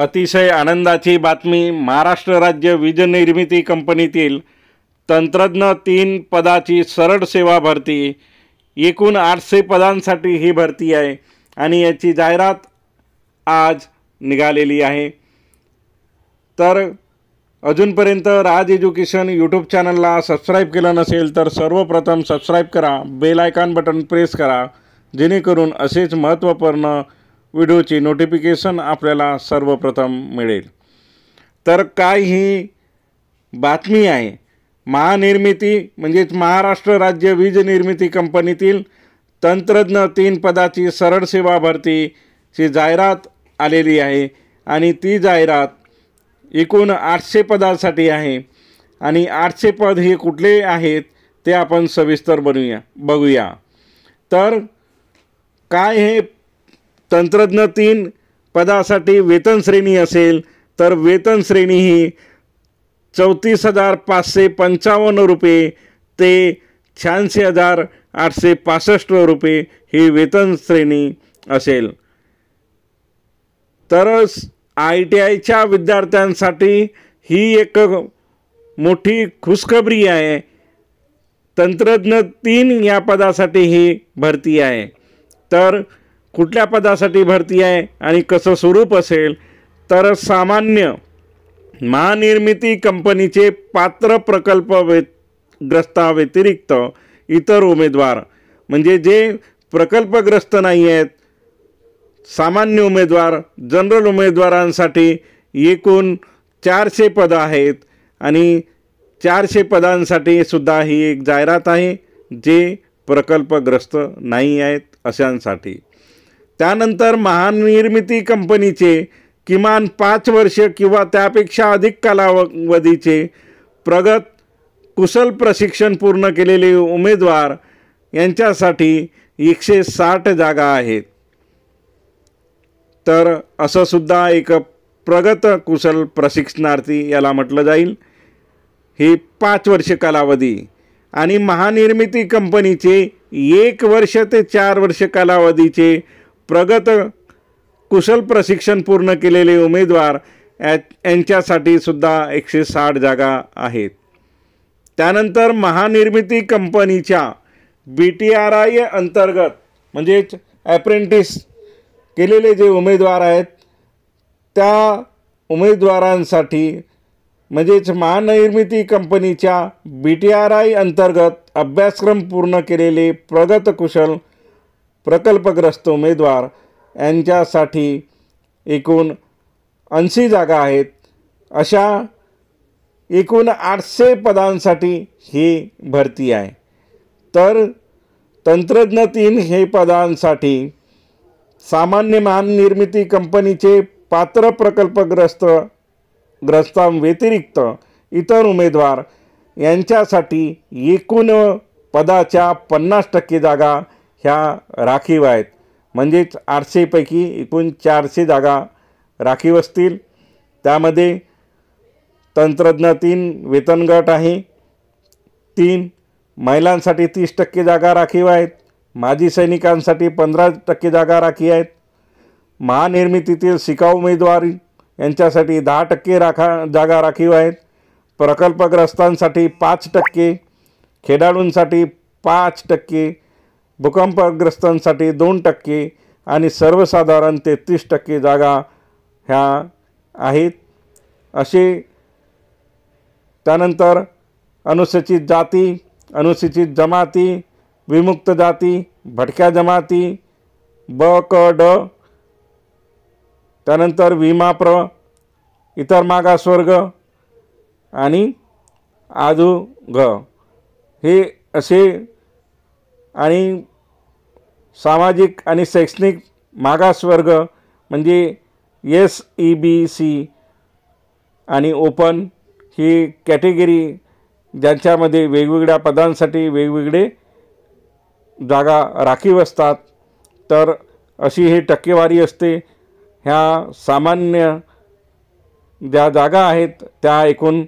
अतिशय आनंदाची बातमी महाराष्ट्र राज्य वीज निर्मिती कंपनीतील तंत्रज्ञ तीन पदाची सरळ सेवा भरती एकूण आठशे पदांसाठी ही भरती आहे आणि याची जाहिरात आज निघालेली आहे तर अजूनपर्यंत राज एज्युकेशन यूट्यूब चॅनलला सबस्क्राईब केलं नसेल तर सर्वप्रथम सबस्क्राईब करा बेल आयकॉन बटन प्रेस करा जेणेकरून असेच महत्त्वपूर्ण व्हिडिओची नोटिफिकेशन आपल्याला सर्वप्रथम मिळेल तर काय ही बातमी आहे महानिर्मिती म्हणजेच महाराष्ट्र राज्य वीज निर्मिती कंपनीतील तंत्रज्ञ तीन पदाची सरळ सेवा भरतीची जाहिरात आलेली आहे आणि ती जाहिरात एकूण आठशे पदासाठी आहे आणि आठशे पद हे कुठले आहेत ते आपण सविस्तर बनूया बघूया तर काय हे तंत्रज्ञ तीन पदासाठी वेतन श्रेणी असेल तर वेतन श्रेणी ही चौतीस हजार पाचशे पंचावन्न रुपये ते शहाऐंशी हजार आठशे पासष्ट रुपये ही वेतन श्रेणी असेल तरच आय टी आयच्या विद्यार्थ्यांसाठी ही एक मोठी खुशखबरी आहे तंत्रज्ञ तीन या पदासाठी ही भरती आहे तर कुठल्या पदासाठी भरती आहे आणि कसं स्वरूप असेल तर सामान्य महानिर्मिती कंपनीचे पात्र प्रकल्प वे ग्रस्ताव्यतिरिक्त इतर उमेदवार म्हणजे जे प्रकल्पग्रस्त नाही आहेत सामान्य उमेदवार जनरल उमेदवारांसाठी एकूण चारशे पदं आहेत आणि चारशे पदांसाठी सुद्धा ही एक जाहिरात आहे जे प्रकल्पग्रस्त नाही आहेत अशांसाठी त्यानंतर महानिर्मिती कंपनीचे किमान पाच वर्ष किंवा त्यापेक्षा अधिक कालावधीचे प्रगत कुशल प्रशिक्षण पूर्ण केलेले उमेदवार यांच्यासाठी एकशे साठ जागा आहेत तर असं सुद्धा एक प्रगत कुशल प्रशिक्षणार्थी याला म्हटलं जाईल हे पाच वर्ष कालावधी आणि महानिर्मिती कंपनीचे एक वर्ष ते चार वर्ष कालावधीचे प्रगत कुशल प्रशिक्षण पूर्ण केलेले उमेदवार यांच्यासाठी सुद्धा एकशे साठ जागा आहेत त्यानंतर महानिर्मिती कंपनीच्या बी टी आर आय अंतर्गत म्हणजेच ॲप्रेंटिस केलेले जे उमेदवार आहेत त्या उमेदवारांसाठी म्हणजेच महानिर्मिती कंपनीच्या बी टी आर आय अंतर्गत अभ्यासक्रम पूर्ण केलेले प्रगत कुशल प्रकल्पग्रस्त उमेदवार यांच्यासाठी एकूण ऐंशी जागा आहेत अशा एकूण आठशे पदांसाठी ही भरती आहे तर तंत्रज्ञ तीन हे पदांसाठी सामान्य मान कंपनीचे पात्र प्रकल्पग्रस्त ग्रस्तांव्यतिरिक्त इतर उमेदवार यांच्यासाठी एकूण पदाच्या पन्नास टक्के जागा ह्या राखीव आहेत म्हणजेच आठशेपैकी एकूण चारशे जागा राखीव असतील त्यामध्ये तंत्रज्ञ तीन वेतनगट आहे तीन महिलांसाठी तीस टक्के जागा राखीव आहेत माजी सैनिकांसाठी पंधरा टक्के जागा राखीव आहेत महानिर्मितीतील शिकाऊ उमेदवार यांच्यासाठी दहा टक्के राखा जागा राखीव आहेत प्रकल्पग्रस्तांसाठी पाच टक्के खेळाडूंसाठी पाच टक्के भूकंपग्रस्तांसाठी दोन टक्के आणि सर्वसाधारण तेहतीस टक्के जागा ह्या आहेत असे त्यानंतर अनुसूचित जाती अनुसूचित जमाती विमुक्त जाती भटक्या जमाती ब क ड त्यानंतर विमाप्र इतर मागासवर्ग आणि आजू घ हे असे आणि सामाजिक आणि शैक्षणिक मागासवर्ग म्हणजे एस ई बी सी आणि ओपन ही कॅटेगरी ज्यांच्यामध्ये वेगवेगळ्या पदांसाठी वेगवेगळे जागा राखीव असतात तर अशी ही टक्केवारी असते ह्या सामान्य ज्या जागा आहेत त्या एकूण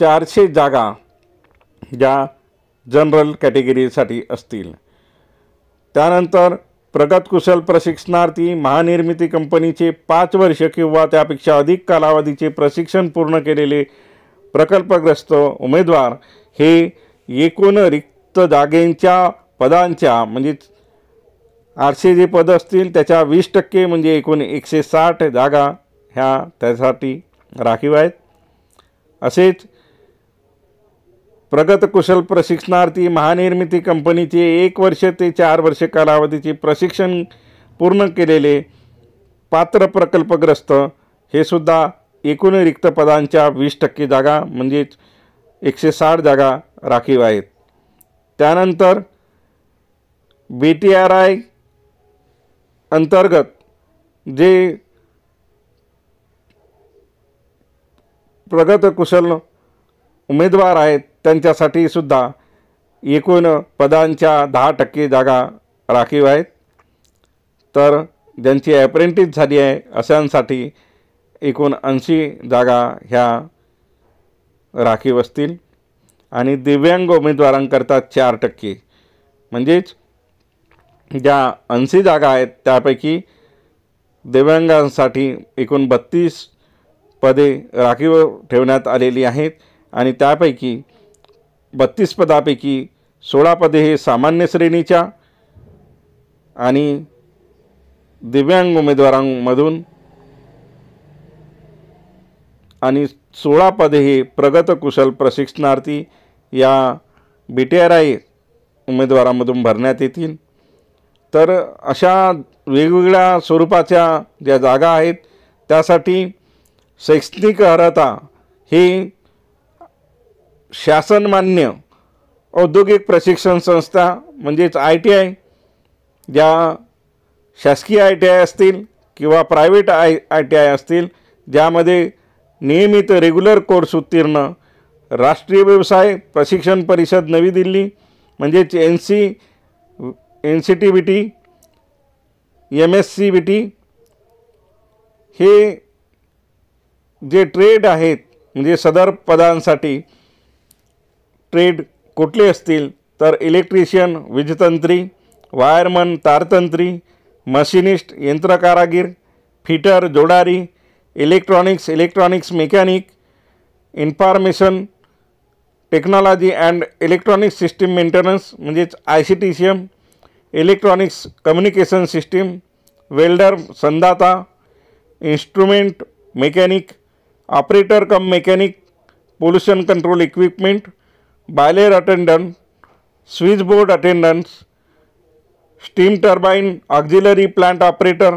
चारशे जागा ज्या जनरल कॅटेगरीसाठी असतील त्यानंतर प्रगत कुशल प्रशिक्षणार्थी महानिर्मिती कंपनीचे पाच वर्ष किंवा त्यापेक्षा अधिक कालावधीचे प्रशिक्षण पूर्ण केलेले प्रकल्पग्रस्त उमेदवार हे एकूण रिक्त जागेंच्या पदांच्या म्हणजे आठशे जे पद असतील त्याच्या वीस टक्के म्हणजे एकूण एकशे साठ जागा ह्या त्यासाठी राखीव आहेत असेच प्रगत कुशल प्रशिक्षणार्थी महानिर्मिती कंपनीचे एक वर्ष ते चार वर्षे कालावधीचे प्रशिक्षण पूर्ण केलेले पात्र प्रकल्पग्रस्त हे सुद्धा एकूण रिक्त पदांच्या वीस टक्के जागा म्हणजेच एकशे साठ जागा राखीव आहेत त्यानंतर बी टी आर आय अंतर्गत जे प्रगत कुशल उमेदवार आहेत त्यांच्यासाठी सुद्धा एकूण पदांच्या दहा टक्के जागा राखीव आहेत तर ज्यांची ॲप्रेंटिस झाली आहे अशांसाठी एकूण ऐंशी जागा ह्या राखीव असतील आणि दिव्यांग उमेदवारांकरता चार टक्के म्हणजेच ज्या ऐंशी जागा आहेत त्यापैकी दिव्यांगांसाठी एकूण बत्तीस पदे राखीव ठेवण्यात आलेली आहेत आणि त्यापैकी बत्तीस पदापैकी सोळा पदे हे सामान्य श्रेणीच्या आणि दिव्यांग उमेदवारांमधून आणि सोळा पदे हे प्रगत कुशल प्रशिक्षणार्थी या बी टी आर आय उमेदवारांमधून भरण्यात येतील तर अशा वेगवेगळ्या स्वरूपाच्या ज्या जागा आहेत त्यासाठी शैक्षणिक अर्हता ही शासनमान्य औद्योगिक प्रशिक्षण संस्था म्हणजेच आय टी आय ज्या शासकीय आय टी आय असतील किंवा private I I T I असतील ज्यामध्ये नियमित रेग्युलर कोर्स उत्तीर्ण राष्ट्रीय व्यवसाय प्रशिक्षण परिषद नवी दिल्ली म्हणजेच N C N C T B T M S C B T हे जे ट्रेड आहेत म्हणजे सदर पदांसाठी ट्रेड कुठले असतील तर इलेक्ट्रिशियन वीजतंत्री वायरमन तारतंत्री मशिनिस्ट यंत्रकारागीर फिटर जोडारी electronics electronics mechanic information technology and electronics system maintenance म्हणजेच I C T C M electronics communication system welder संदाता instrument mechanic operator cum mechanic pollution control equipment boiler attendant switch board attendants steam turbine auxiliary plant operator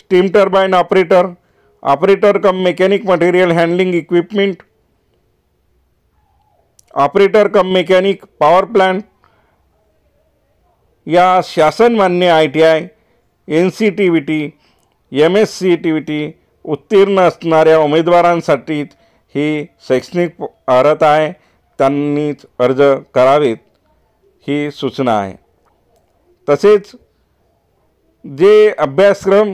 steam turbine operator operator cum mechanic material handling equipment operator cum mechanic power plant या शासनमान्य I T I N C T V T M S C T V T उत्तीर्ण असणाऱ्या उमेदवारांसाठी ही शैक्षणिक अर्हता आहे त्यांनीच अर्ज करावेत ही सूचना आहे तसेच जे अभ्यासक्रम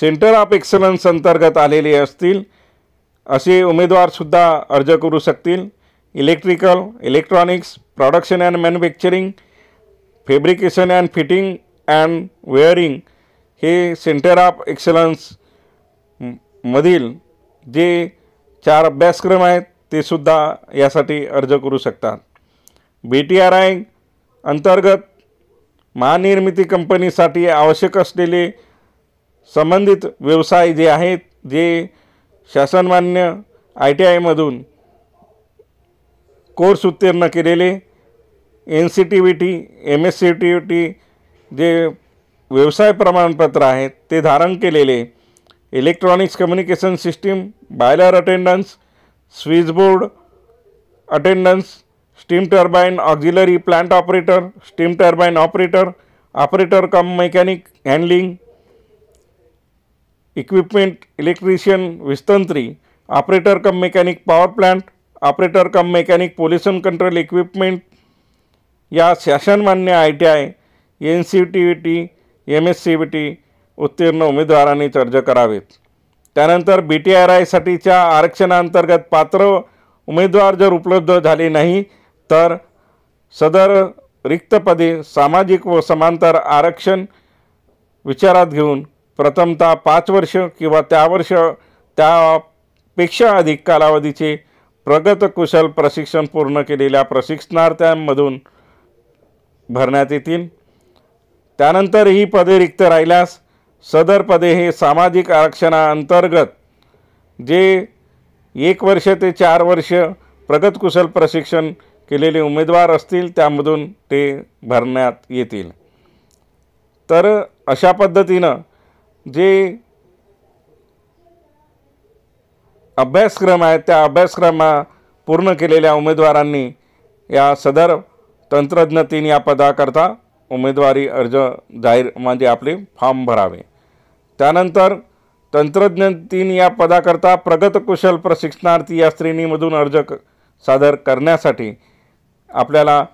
सेंटर ऑफ एक्सलन्स अंतर्गत आलेले असतील असे उमेदवारसुद्धा अर्ज करू शकतील electrical electronics production and manufacturing fabrication and fitting and wiring हे सेंटर ऑफ एक्सलन्स मधील जे चार अभ्यासक्रम आहेत ते सुद्धा यासाठी अर्ज करू शकतात बी टी आर आय अंतर्गत महानिर्मिती कंपनीसाठी आवश्यक असलेले संबंधित व्यवसाय जे आहेत जे शासनमान्य आय टी आयमधून कोर्स उत्तीर्ण केलेले N C T V T M S C T T जे व्यवसाय प्रमाणपत्र आहेत ते धारण केलेले electronics communication system boiler attendance switch board attendance steam turbine auxiliary plant operator steam turbine operator operator cum mechanic handling equipment electrician विस्तंत्री operator cum mechanic power plant operator cum mechanic pollution control equipment या मान्य I T I N C T V T M S C V T उत्तीर्ण उमेदवारांनी अर्ज करावेत त्यानंतर बी T R आयसाठीच्या आरक्षणाअंतर्गत पात्र उमेदवार जर उपलब्ध झाले नाही तर सदर पदे सामाजिक व समांतर आरक्षण विचारात घेऊन प्रथमतः पाच वर्ष किंवा त्या वर्ष त्यापेक्षा अधिक कालावधीचे प्रगत कुशल प्रशिक्षण पूर्ण केलेल्या प्रशिक्षणार्थ्यांमधून भरण्यात येतील त्यानंतर ही पदे रिक्त राहिल्यास सदर पदे हे सामाजिक आरक्षणाअंतर्गत जे एक वर्ष ते चार वर्ष प्रगतकुशल प्रशिक्षण केलेले उमेदवार असतील त्यामधून ते भरण्यात येतील तर अशा पद्धतीनं जे अभ्यासक्रम आहेत त्या अभ्यासक्रमा पूर्ण केलेल्या उमेदवारांनी या सदर तंत्रज्ञ या पदाकरता उमेदवारी अर्ज जाहीर म्हणजे आपले फॉर्म भरावे त्यानंतर तंत्रज्ञ तीन या पदाकरता प्रगत कुशल प्रशिक्षणार्थी या श्रेणीमधून अर्ज सादर करण्यासाठी आपल्याला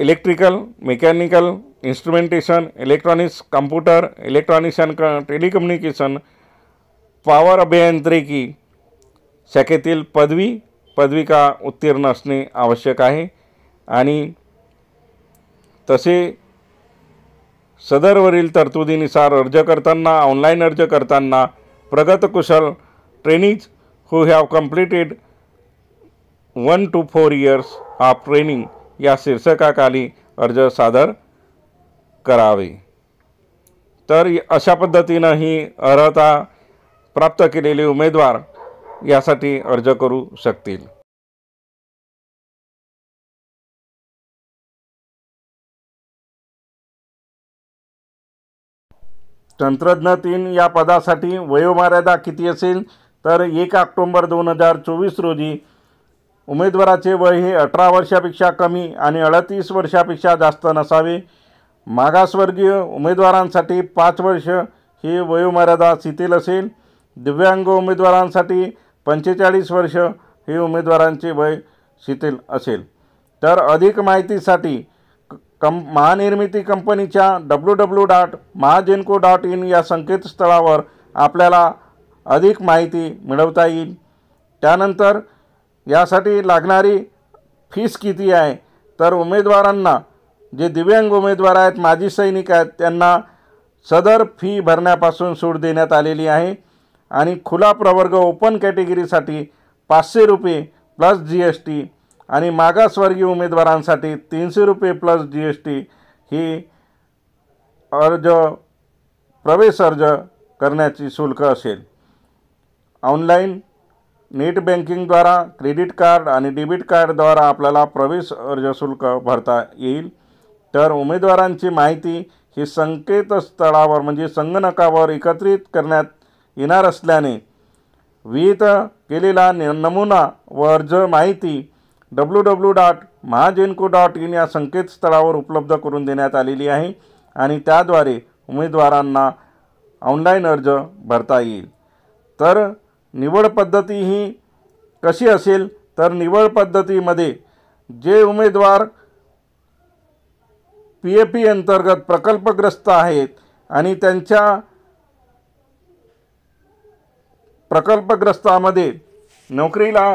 electrical mechanical instrumentation electronics computer electronics and क टेलिकम्युनिकेशन पॉवर अभियांत्रिकी शाखेतील पदवी पदविका उत्तीर्ण असणे आवश्यक आहे आणि तसे सदरवरील तरतुदीनुसार अर्ज करताना ऑनलाईन अर्ज करताना प्रगत कुशल trainees who have completed one two four years of training या शीर्षकाखाली अर्ज सादर करावे तर अशा पद्धतीनं ही अर्हता प्राप्त केलेले उमेदवार यासाठी अर्ज करू शकतील तीन या पदासाठी वयोमर्यादा किती असेल तर एक ऑक्टोंबर दोन हजार चोवीस रोजी उमेदवाराचे वय हे अठरा वर्षापेक्षा कमी आणि अडतीस वर्षापेक्षा जास्त नसावे मागासवर्गीय उमेदवारांसाठी पाच वर्ष ही वयोमर्यादा शिथिल असेल दिव्यांग उमेदवारांसाठी पंचेचाळीस वर्ष हे उमेदवारांचे वय शिथिल असेल तर अधिक माहितीसाठी कम महानिर्मिती कंपनीच्या W W dot Mahagenco dot in या संकेतस्थळावर आपल्याला अधिक माहिती मिळवता येईल त्यानंतर यासाठी लागणारी फीस किती आहे तर उमेदवारांना जे दिव्यांग उमेदवार आहेत माजी सैनिक आहेत त्यांना सदर फी भरण्यापासून सूट देण्यात आलेली आहे आणि खुला प्रवर्ग ओपन कॅटेगरीसाठी पाचशे रुपये प्लस जी एस टी आणि मागासवर्गीय उमेदवारांसाठी तीनशे रुपये प्लस जी एस टी ही अर्ज प्रवेश अर्ज करण्याची शुल्क असेल ऑनलाईन नेट बँकिंगद्वारा क्रेडिट कार्ड आणि डेबिट कार्डद्वारा आपल्याला प्रवेश अर्ज शुल्क भरता येईल तर उमेदवारांची माहिती ही संकेतस्थळावर म्हणजे संगणकावर एकत्रित करण्यात येणार असल्याने विहित केलेला नमुना व अर्ज माहिती W W dot Mahagenco dot in या संकेतस्थळावर उपलब्ध करून देण्यात आलेली आहे आणि त्याद्वारे उमेदवारांना ऑनलाईन अर्ज भरता येईल तर निवड पद्धती ही कशी असेल तर निवड पद्धतीमध्ये जे उमेदवार पी ए पी अंतर्गत प्रकल्पग्रस्त आहेत आणि त्यांच्या प्रकल्पग्रस्तामध्ये नोकरीला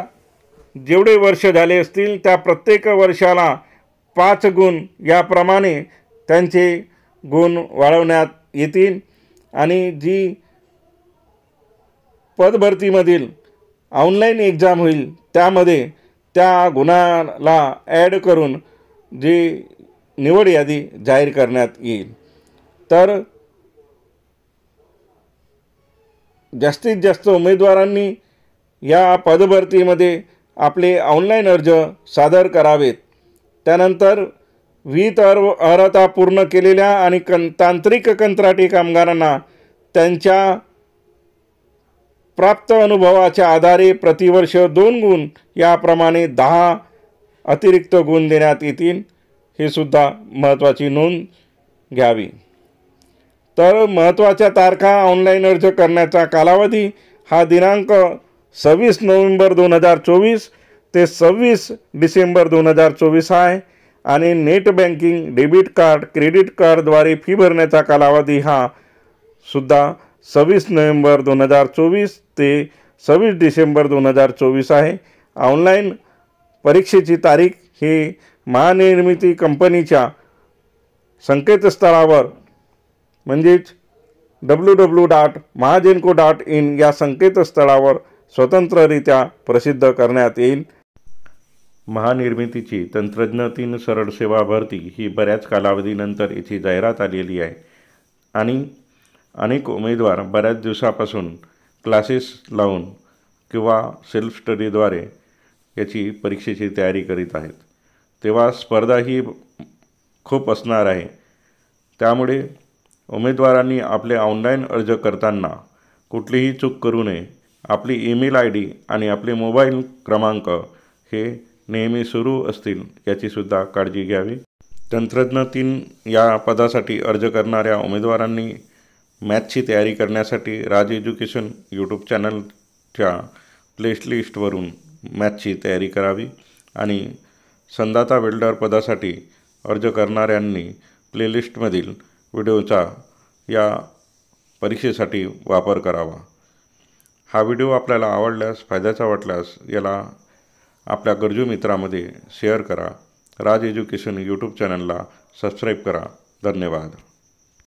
जेवढे वर्ष झाले असतील त्या प्रत्येक वर्षाला पाच गुण याप्रमाणे त्यांचे गुण वाढवण्यात येतील आणि जी पदभरतीमधील ऑनलाईन एक्झाम होईल त्यामध्ये त्या गुणाला ॲड करून जी निवड यादी जाहीर करण्यात येईल तर जास्तीत जास्त उमेदवारांनी या पदभरतीमध्ये आपले ऑनलाईन अर्ज सादर करावेत त्यानंतर वीत अर् अर्हता पूर्ण केलेल्या आणि कं तांत्रिक कंत्राटी कामगारांना त्यांच्या प्राप्त अनुभवाच्या आधारे प्रतिवर्ष दोन गुण याप्रमाणे दहा अतिरिक्त गुण देण्यात येतील हे सुद्धा महत्त्वाची नोंद घ्यावी तर महत्त्वाच्या तारखा ऑनलाईन अर्ज करण्याचा कालावधी हा दिनांक सव्वीस नोव्हेंबर दोन हजार चोवीस ते सव्वीस डिसेंबर दोन हजार चोवीस आहे आणि net banking debit card credit कार्डद्वारे फी भरण्याचा कालावधी हा सुद्धा सव्वीस नोव्हेंबर दोन हजार चोवीस ते सव्वीस डिसेंबर दोन हजार चोवीस आहे ऑनलाईन परीक्षेची तारीख ही महानिर्मिती कंपनीच्या संकेतस्थळावर म्हणजेच W W dot Mahagenco dot in या संकेतस्थळावर स्वतंत्ररित्या प्रसिद्ध करण्यात येईल महानिर्मितीची तंत्रज्ञतीन सरळ सेवा भरती ही बऱ्याच कालावधीनंतर इथे जाहिरात आलेली आहे आणि अनेक उमेदवार बऱ्याच दिवसापासून क्लासेस लावून किंवा सेल्फ स्टडीद्वारे याची परीक्षेची तयारी करीत आहेत तेव्हा स्पर्धा ही खूप असणार आहे त्यामुळे उमेदवारांनी आपले ऑनलाईन अर्ज करताना कुठलीही चूक करू नये आपली ईमेल आय डी आणि आपले मोबाईल क्रमांक हे नेहमी सुरू असतील याचीसुद्धा काळजी घ्यावी तंत्रज्ञ तीन या पदासाठी अर्ज करणाऱ्या उमेदवारांनी मॅथची तयारी करण्यासाठी राज एज्युकेशन यूट्यूब चॅनलच्या प्लेलिस्टवरून मॅथची तयारी करावी आणि संदाता वेल्डर पदासाठी अर्ज करणाऱ्यांनी प्लेलिस्टमधील व्हिडिओचा या परीक्षेसाठी वापर करावा हा व्हिडिओ आपल्याला आवडल्यास फायद्याचा वाटल्यास याला आपल्या गरजू मित्रामध्ये शेअर करा राज एज्युकेशन यूट्यूब चॅनलला सबस्क्राईब करा धन्यवाद